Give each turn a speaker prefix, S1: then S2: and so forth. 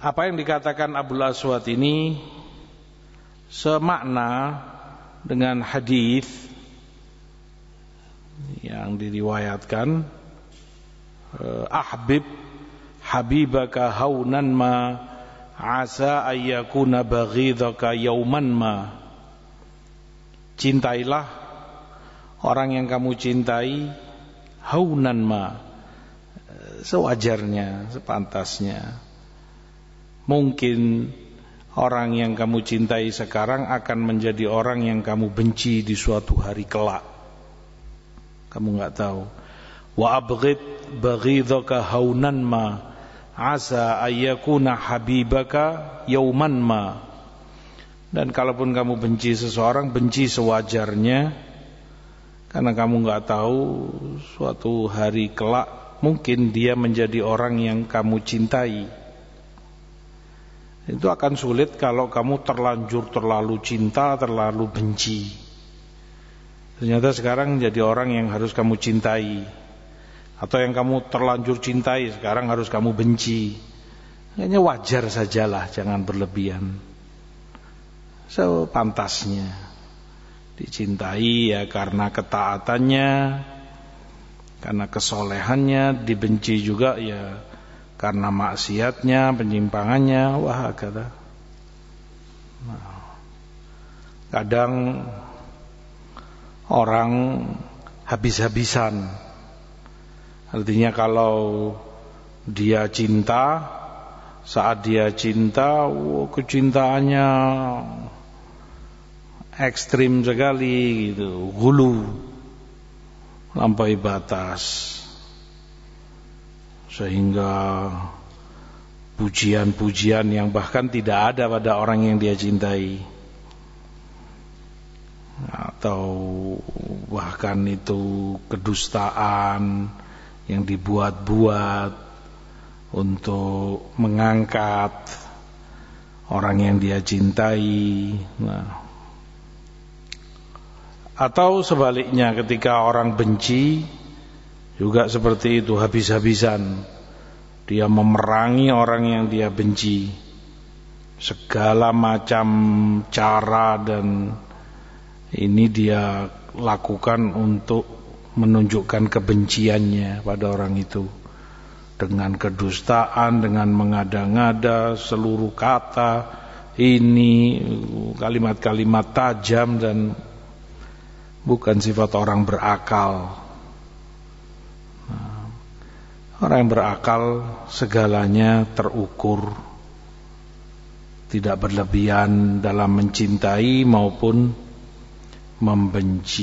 S1: Apa yang dikatakan Abdul Aswad ini semakna dengan hadis yang diriwayatkan eh, ahbib habibaka haunan ma asa ayyakuna baghidaka yauman ma cintailah orang yang kamu cintai haunan ma eh, sewajarnya sepantasnya Mungkin orang yang kamu cintai sekarang akan menjadi orang yang kamu benci di suatu hari kelak. Kamu nggak tahu. Wa abghid baghidhaka haunan ma asa ayyakuna habibaka yauman ma. Dan kalaupun kamu benci seseorang, benci sewajarnya karena kamu nggak tahu suatu hari kelak mungkin dia menjadi orang yang kamu cintai itu akan sulit kalau kamu terlanjur terlalu cinta, terlalu benci. Ternyata sekarang jadi orang yang harus kamu cintai atau yang kamu terlanjur cintai sekarang harus kamu benci. Kayaknya wajar sajalah, jangan berlebihan. pantasnya dicintai ya karena ketaatannya, karena kesolehannya, dibenci juga ya karena maksiatnya, penyimpangannya, wah kata. Nah, kadang orang habis-habisan. Artinya kalau dia cinta, saat dia cinta, wah oh, kecintaannya ekstrim sekali gitu, gulu lampaui batas sehingga pujian-pujian yang bahkan tidak ada pada orang yang dia cintai atau bahkan itu kedustaan yang dibuat-buat untuk mengangkat orang yang dia cintai nah atau sebaliknya ketika orang benci juga seperti itu habis-habisan dia memerangi orang yang dia benci segala macam cara dan ini dia lakukan untuk menunjukkan kebenciannya pada orang itu dengan kedustaan, dengan mengada-ngada seluruh kata ini kalimat-kalimat tajam dan bukan sifat orang berakal Orang yang berakal segalanya terukur Tidak berlebihan dalam mencintai maupun membenci